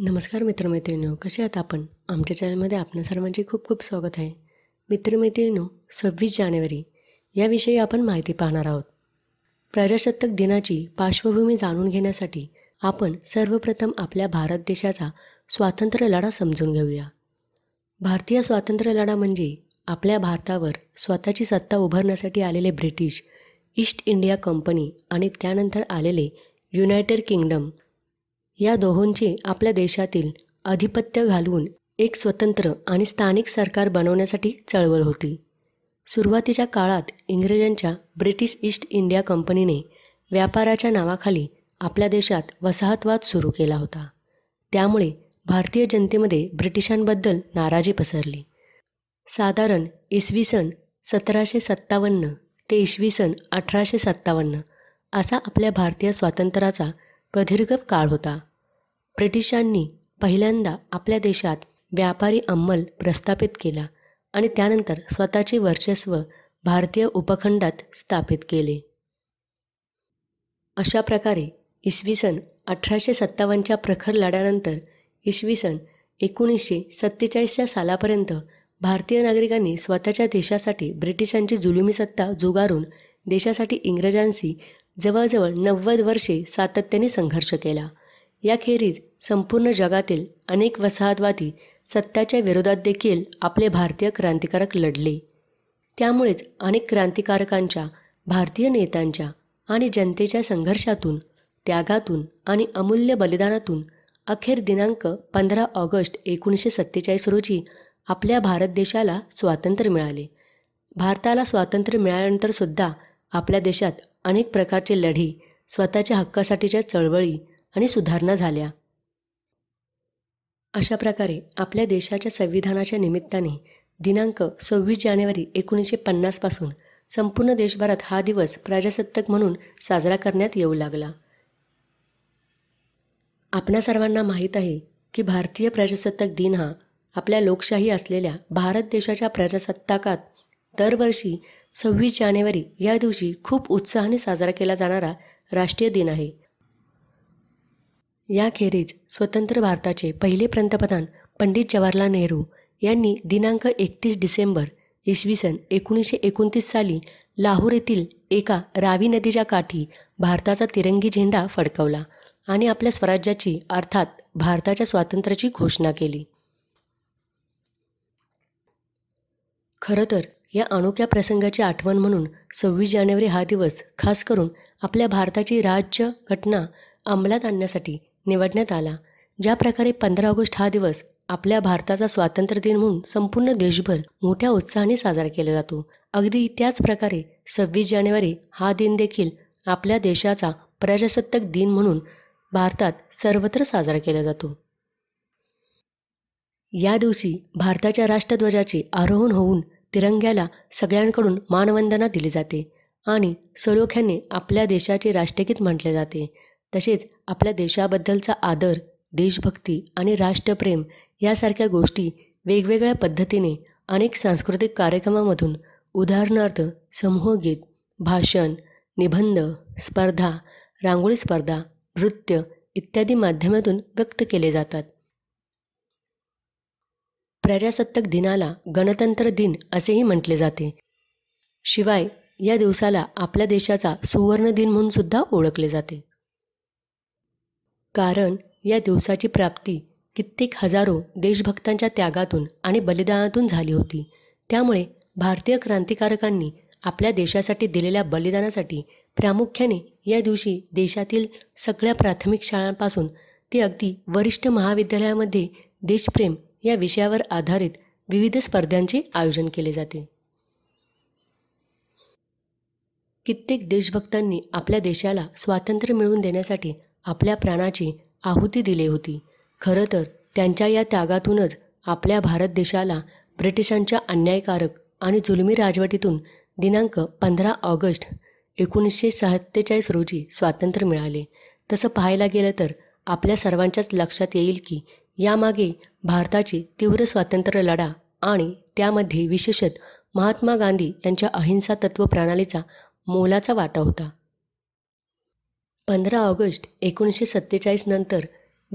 नमस्कार मित्रमैत्रिणी कसे आहात आपण आमच्या चॅनलमध्ये आपल्या सर्वांचे खूप खूप स्वागत आहे मित्रमैत्रिणीनो सव्वीस जानेवारी याविषयी आपण माहिती पाहणार आहोत प्रजासत्ताक दिनाची पार्श्वभूमी जाणून घेण्यासाठी आपण सर्वप्रथम आपल्या भारत देशाचा स्वातंत्र्य लढा समजून घेऊया भारतीय स्वातंत्र्य लढा म्हणजे आपल्या भारतावर स्वतःची सत्ता उभारण्यासाठी आलेले ब्रिटिश ईस्ट इंडिया कंपनी आणि त्यानंतर आलेले युनायटेड किंगडम या दोहोंची आपल्या देशातील अधिपत्य घालवून एक स्वतंत्र आणि स्थानिक सरकार बनवण्यासाठी चळवळ होती सुरुवातीच्या काळात इंग्रजांच्या ब्रिटिश ईस्ट इंडिया कंपनीने व्यापाराच्या नावाखाली आपल्या देशात वसाहतवाद सुरू केला होता त्यामुळे भारतीय जनतेमध्ये ब्रिटिशांबद्दल नाराजी पसरली साधारण इसवी सन सतराशे सत्तावन्न ते इसवी सन अठराशे सत्तावन्न असा आपल्या भारतीय स्वातंत्र्याचा प्रदीर्घ काळ होता ब्रिटिशांनी पहिल्यांदा आपल्या देशात व्यापारी अंमल प्रस्थापित केला आणि त्यानंतर स्वतःचे वर्चस्व भारतीय उपखंडात स्थापित केले अशा प्रकारे इसवी सन अठराशे सत्तावन्नच्या प्रखर लढ्यानंतर इसवी सन एकोणीसशे सत्तेचाळीसच्या सालापर्यंत भारतीय नागरिकांनी स्वतःच्या देशासाठी ब्रिटिशांची जुलुमी सत्ता जुगारून देशासाठी इंग्रजांशी जवळजवळ नव्वद वर्षे सातत्याने संघर्ष केला याखेरीज संपूर्ण जगातील अनेक वसाहतवादी सत्ताच्या विरोधात देखील आपले भारतीय क्रांतिकारक लढले त्यामुळेच अनेक क्रांतिकारकांच्या भारतीय नेत्यांच्या आणि जनतेच्या संघर्षातून त्यागातून आणि अमूल्य बलिदानातून अखेर दिनांक पंधरा ऑगस्ट एकोणीसशे सत्तेचाळीस रोजी आपल्या भारत देशाला स्वातंत्र्य मिळाले भारताला स्वातंत्र्य मिळाल्यानंतरसुद्धा आपल्या देशात अनेक प्रकारचे लढी स्वतःच्या हक्कासाठीच्या चळवळी आणि सुधारणा झाल्या अशा प्रकारे आपल्या देशाच्या संविधानाच्या निमित्ताने दिनांक सव्वीस जानेवारी एकोणीसशे पन्नासपासून संपूर्ण देशभरात हा दिवस प्रजासत्ताक म्हणून साजरा करण्यात येऊ लागला आपल्या सर्वांना माहीत आहे की भारतीय प्रजासत्ताक दिन हा आपल्या लोकशाही असलेल्या भारत देशाच्या प्रजासत्ताकात दरवर्षी सव्वीस जानेवारी या दिवशी खूप उत्साहाने साजरा केला जाणारा राष्ट्रीय दिन आहे याखेरीज स्वतंत्र भारताचे पहिले पंतप्रधान पंडित जवाहरलाल नेहरू यांनी दिनांक एकतीस डिसेंबर इसवी सन एकोणीसशे एकोणतीस साली लाहोर येथील एका रावी नदीच्या काठी भारताचा तिरंगी झेंडा फडकवला आणि आपल्या स्वराज्याची अर्थात भारताच्या स्वातंत्र्याची घोषणा केली खरं तर या अनोख्या प्रसंगाची आठवण म्हणून सव्वीस जानेवारी हा दिवस खास करून आपल्या भारताची राज्य घटना अंमलात आणण्यासाठी निवडण्यात आला ज्या प्रकारे पंधरा ऑगस्ट हा दिवस आपल्या भारताचा स्वातंत्र्य दिन म्हणून संपूर्ण देशभर मोठ्या उत्साहाने साजरा केला जातो अगदी त्याच प्रकारे सव्वीस जानेवारी हा दिन देखील आपल्या देशाचा प्रजासत्ताक दिन म्हणून भारतात सर्वत्र साजरा केला जातो या दिवशी भारताच्या राष्ट्रध्वजाचे आरोहण होऊन तिरंग्याला सगळ्यांकडून मानवंदना दिली जाते आणि सलोख्याने आपल्या देशाचे राष्ट्रगीत म्हटले जाते तसेच आपल्या देशाबद्दलचा आदर देशभक्ती आणि राष्ट्रप्रेम यासारख्या गोष्टी वेगवेगळ्या पद्धतीने अनेक सांस्कृतिक कार्यक्रमामधून उदाहरणार्थ समूहगीत भाषण निबंध स्पर्धा रांगोळी स्पर्धा नृत्य इत्यादी माध्यमातून व्यक्त केले जातात प्रजासत्ताक दिनाला गणतंत्र दिन असेही म्हटले जाते शिवाय या दिवसाला आपल्या देशाचा सुवर्ण दिन म्हणून सुद्धा ओळखले जाते कारण या दिवसाची प्राप्ती कित्येक हजारो देशभक्तांच्या त्यागातून आणि बलिदानातून झाली होती त्यामुळे भारतीय क्रांतिकारकांनी आपल्या देशासाठी दिलेल्या बलिदानासाठी प्रामुख्याने या दिवशी देशातील सगळ्या प्राथमिक शाळांपासून ते अगदी वरिष्ठ महाविद्यालयामध्ये देशप्रेम या विषयावर आधारित विविध स्पर्धांचे आयोजन केले जाते कित्येक देशभक्तांनी आपल्या देशाला स्वातंत्र्य मिळवून देण्यासाठी आपल्या प्राणाची आहुती दिली होती खरं तर त्यांच्या या त्यागातूनच आपल्या भारत देशाला ब्रिटिशांच्या अन्यायकारक आणि जुलमी राजवटीतून दिनांक पंधरा ऑगस्ट एकोणीसशे सत्तेचाळीस रोजी स्वातंत्र्य मिळाले तसं पाहायला गेलं तर आपल्या सर्वांच्याच लक्षात येईल की यामागे भारताची तीव्र स्वातंत्र्य लढा आणि त्यामध्ये विशेषत महात्मा गांधी यांच्या अहिंसा तत्व प्रणालीचा मोलाचा वाटा होता पंधरा ऑगस्ट एकोणीसशे सत्तेचाळीस नंतर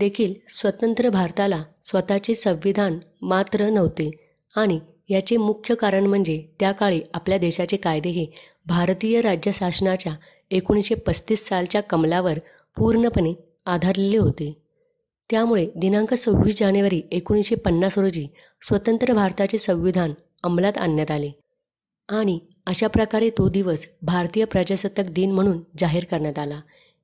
देखील स्वतंत्र भारताला स्वतःचे संविधान मात्र नव्हते आणि याचे मुख्य कारण म्हणजे त्या काळी आपल्या देशाचे कायदे हे भारतीय राज्य शासनाच्या एकोणीसशे पस्तीस सालच्या कमलावर पूर्णपणे आधारलेले होते त्यामुळे दिनांक सव्वीस जानेवारी एकोणीसशे पन्नास रोजी स्वतंत्र भारताचे संविधान अंमलात आणण्यात आले आणि अशा प्रकारे तो दिवस भारतीय प्रजासत्ताक दिन म्हणून जाहीर करण्यात आला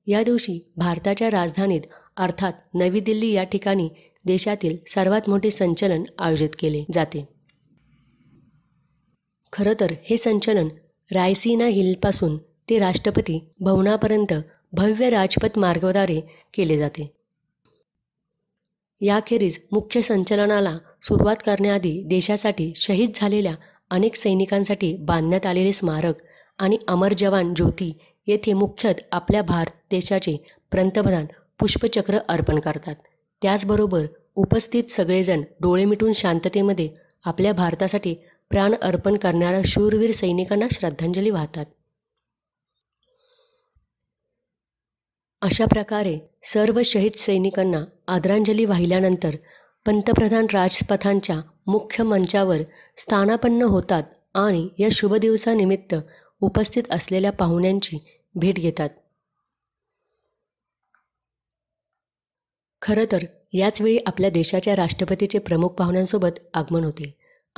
या दिवशी भारताच्या राजधानीत अर्थात नवी दिल्ली या ठिकाणी देशातील सर्वात मोठे संचलन आयोजित केले जाते खरं तर हे संचलन रायसीना हिलपासून ते राष्ट्रपती भवनापर्यंत भव्य राजपथ मार्गाद्वारे केले जाते याखेरीज मुख्य संचलनाला सुरुवात करण्याआधी देशासाठी शहीद झालेल्या अनेक सैनिकांसाठी बांधण्यात आलेले स्मारक आणि अमर जवान ज्योती येथे मुख्यतः आपल्या भारत देशाचे पंतप्रधान पुष्पचक्र अर्पण करतात त्याचबरोबर उपस्थित सगळेजण डोळे मिटून शांततेमध्ये आपल्या भारतासाठी प्राण अर्पण करणाऱ्या शूरवीर सैनिकांना श्रद्धांजली वाहतात अशा प्रकारे सर्व शहीद सैनिकांना आदरांजली वाहिल्यानंतर पंतप्रधान राजपथांच्या मुख्य मंचावर स्थानापन्न होतात आणि या शुभ दिवसानिमित्त उपस्थित असलेल्या पाहुण्यांची भेट घेतात खरं तर याचवेळी आपल्या देशाच्या राष्ट्रपतीचे प्रमुख पाहुण्यांसोबत आगमन होते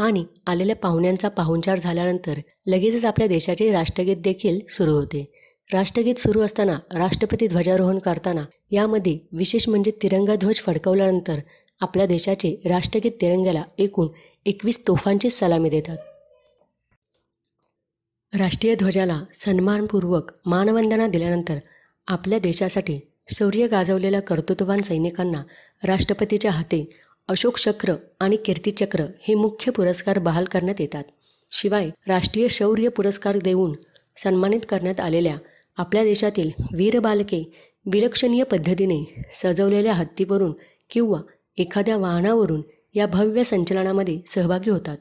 आणि आलेल्या पाहुण्यांचा पाहुणचार झाल्यानंतर लगेचच आपल्या देशाचे राष्ट्रगीत देखील सुरू होते राष्ट्रगीत सुरू असताना राष्ट्रपती ध्वजारोहण करताना यामध्ये विशेष म्हणजे तिरंगा ध्वज फडकवल्यानंतर आपल्या देशाचे राष्ट्रगीत तिरंग्याला एकूण एकवीस तोफांची सलामी देतात राष्ट्रीय ध्वजाला सन्मानपूर्वक मानवंदना दिल्यानंतर आपल्या देशासाठी शौर्य गाजवलेल्या कर्तृत्ववान सैनिकांना राष्ट्रपतीच्या हाते अशोक चक्र आणि कीर्तिचक्र हे मुख्य पुरस्कार बहाल करण्यात येतात शिवाय राष्ट्रीय शौर्य पुरस्कार देऊन सन्मानित करण्यात आलेल्या आपल्या देशातील वीरबालके विलक्षणीय पद्धतीने सजवलेल्या हत्तीवरून किंवा एखाद्या वाहनावरून या भव्य संचलनामध्ये सहभागी होतात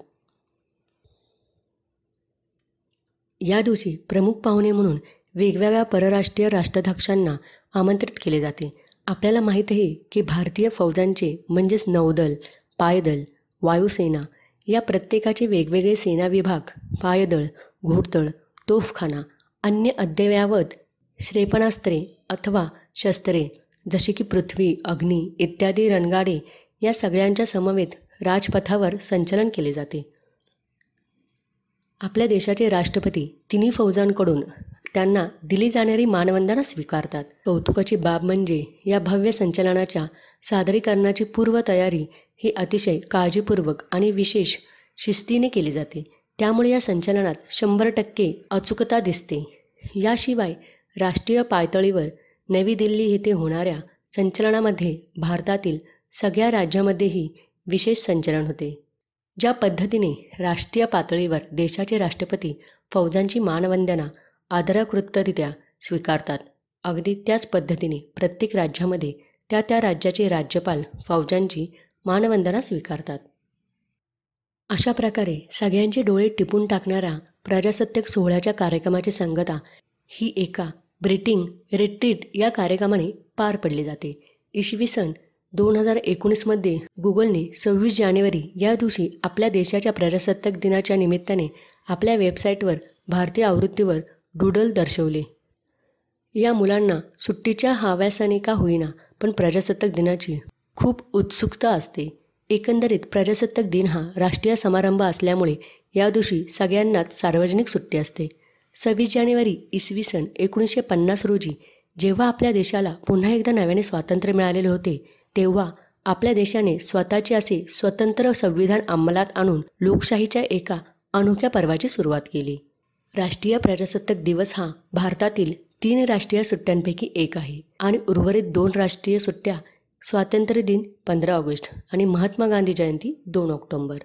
या दिवशी प्रमुख पाहुणे म्हणून वेगवेगळ्या परराष्ट्रीय राष्ट्राध्यक्षांना आमंत्रित केले जाते आपल्याला माहीत आहे की भारतीय फौजांचे म्हणजेच नौदल पायदल वायुसेना या प्रत्येकाचे वेगवेगळे सेना विभाग पायदळ घोडदळ तोफखाना अन्य अद्ययावत क्षेपणास्त्रे अथवा शस्त्रे जसे की पृथ्वी अग्नी इत्यादी रणगाडे या सगळ्यांच्या समवेत राजपथावर संचलन केले जाते आपल्या देशाचे राष्ट्रपती तिन्ही फौजांकडून त्यांना दिली जाणारी मानवंदना स्वीकारतात कौतुकाची बाब म्हणजे या भव्य संचलनाच्या सादरीकरणाची पूर्वतयारी ही अतिशय काळजीपूर्वक आणि विशेष शिस्तीने केली जाते त्यामुळे या संचलनात शंभर टक्के अचूकता दिसते याशिवाय राष्ट्रीय पायतळीवर नवी दिल्ली येथे होणाऱ्या संचलनामध्ये भारतातील सगळ्या राज्यामध्येही विशेष संचलन होते ज्या पद्धतीने राष्ट्रीय पातळीवर देशाचे राष्ट्रपती फौजांची मानवंदना आदरकृतरित्या स्वीकारतात अगदी त्याच पद्धतीने प्रत्येक राज्यामध्ये त्या त्या राज्याचे राज्यपाल फौजांची मानवंदना स्वीकारतात अशा प्रकारे सगळ्यांचे डोळे टिपून टाकणारा प्रजासत्ताक सोहळ्याच्या कार्यक्रमाची संगता ही एका ब्रिटिंग रिट्रीट या कार्यक्रमाने पार पडली जाते इसवी सन दोन हजार एकोणीसमध्ये गुगलने सव्वीस जानेवारी या दिवशी आपल्या देशाच्या प्रजासत्ताक दिनाच्या निमित्ताने आपल्या वेबसाईटवर भारतीय आवृत्तीवर डुडल दर्शवले या मुलांना सुट्टीच्या हव्यासाने का होईना पण प्रजासत्ताक दिनाची खूप उत्सुकता असते एकंदरीत प्रजासत्ताक दिन हा राष्ट्रीय समारंभ असल्यामुळे या दिवशी सगळ्यांनाच सार्वजनिक सुट्टी असते सव्वीस जानेवारी इसवी सन एकोणीसशे पन्नास रोजी जेव्हा आपल्या देशाला पुन्हा एकदा नव्याने स्वातंत्र्य मिळालेले होते तेव्हा आपल्या देशाने स्वतःचे असे स्वतंत्र संविधान अंमलात आणून लोकशाहीच्या एका अनोख्या पर्वाची सुरुवात केली राष्ट्रीय प्रजासत्ताक दिवस हा भारतातील तीन राष्ट्रीय सुट्ट्यांपैकी एक आहे आणि उर्वरित दोन राष्ट्रीय सुट्ट्या स्वातंत्र्य दिन पंधरा ऑगस्ट आणि महात्मा गांधी जयंती दोन ऑक्टोंबर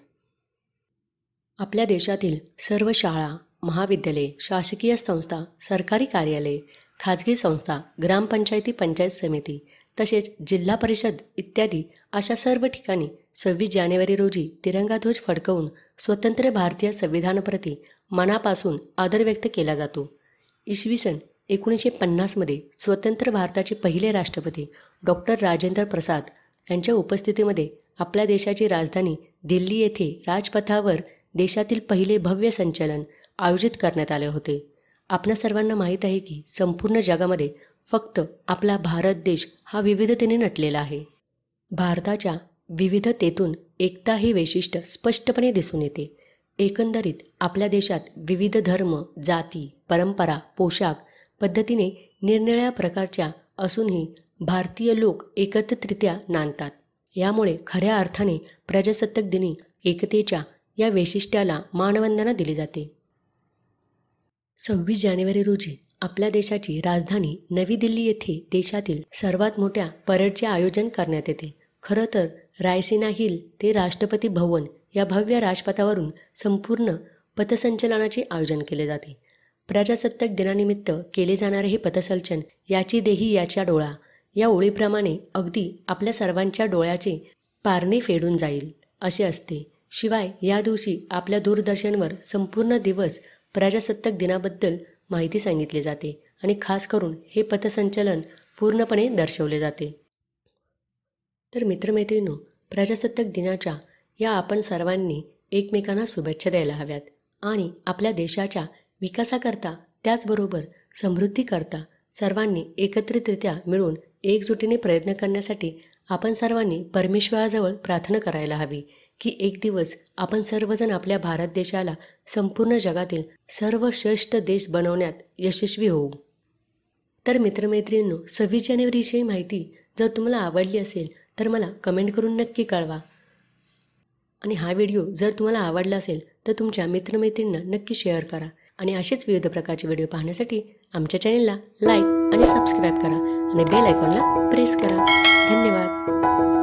आपल्या देशातील सर्व शाळा महाविद्यालये शासकीय संस्था सरकारी कार्यालये खाजगी संस्था ग्रामपंचायती पंचायत समिती तसेच जिल्हा परिषद इत्यादी अशा सर्व ठिकाणी सव्वीस जानेवारी रोजी तिरंगा ध्वज फडकवून स्वतंत्र भारतीय संविधानप्रती मनापासून आदर व्यक्त केला जातो इसवी सन एकोणीसशे पन्नासमध्ये स्वतंत्र भारताचे पहिले राष्ट्रपती डॉक्टर राजेंद्र प्रसाद यांच्या उपस्थितीमध्ये आपल्या देशाची राजधानी दिल्ली येथे राजपथावर देशातील पहिले भव्य संचलन आयोजित करण्यात आले होते आपल्या सर्वांना माहीत आहे की संपूर्ण जगामध्ये फक्त आपला भारत देश हा विविधतेने नटलेला आहे भारताच्या विविधतेतून एकता ही वैशिष्ट्य स्पष्टपणे दिसून येते एकंदरीत आपल्या देशात विविध धर्म जाती परंपरा पोशाख पद्धतीने निरनिळ्या प्रकारच्या असूनही भारतीय लोक एकत्रित्या नांदतात यामुळे खऱ्या अर्थाने प्रजासत्ताक दिनी एकतेच्या या वैशिष्ट्याला मानवंदना दिली जाते सव्वीस जानेवारी रोजी आपल्या देशाची राजधानी नवी दिल्ली येथे देशातील सर्वात मोठ्या परेडचे आयोजन करण्यात येते खरं तर रायसिना हिल ते राष्ट्रपती भवन या भव्य राजपथावरून संपूर्ण पथसंचलनाचे आयोजन केले जाते प्रजासत्ताक दिनानिमित्त केले जाणारे हे पथसंचलन याची देही याच्या डोळा या ओळीप्रमाणे अगदी आपल्या सर्वांच्या डोळ्याचे पारणे फेडून जाईल असे असते शिवाय या दिवशी आपल्या दूरदर्शनवर संपूर्ण दिवस प्रजासत्ताक दिनाबद्दल माहिती सांगितली जाते आणि खास करून हे पथसंचलन पूर्णपणे दर्शवले जाते तर मित्रमैत्रिणींनो प्रजासत्ताक दिनाच्या या आपण सर्वांनी एकमेकांना शुभेच्छा द्यायला हव्यात आणि आपल्या देशाच्या विकासाकरता त्याचबरोबर समृद्धीकरता सर्वांनी एकत्रितरित्या मिळून एकजुटीने प्रयत्न करण्यासाठी आपण सर्वांनी परमेश्वराजवळ प्रार्थना करायला हवी की एक दिवस आपण सर्वजण आपल्या भारत देशाला संपूर्ण जगातील सर्वश्रेष्ठ देश बनवण्यात यशस्वी होऊ तर मित्रमैत्रिणींनो सव्वीस जानेवारीविषयी माहिती जर तुम्हाला आवडली असेल तर मला कमेंट करून नक्की कळवा आणि हा व्हिडिओ जर तुम्हाला आवडला असेल तर तुमच्या मित्रमैत्रिणींना नक्की शेअर करा आणि असेच विविध प्रकारचे व्हिडिओ पाहण्यासाठी आमच्या चॅनेलला लाईक आणि सबस्क्राईब करा आणि बेल आयकॉनला प्रेस करा धन्यवाद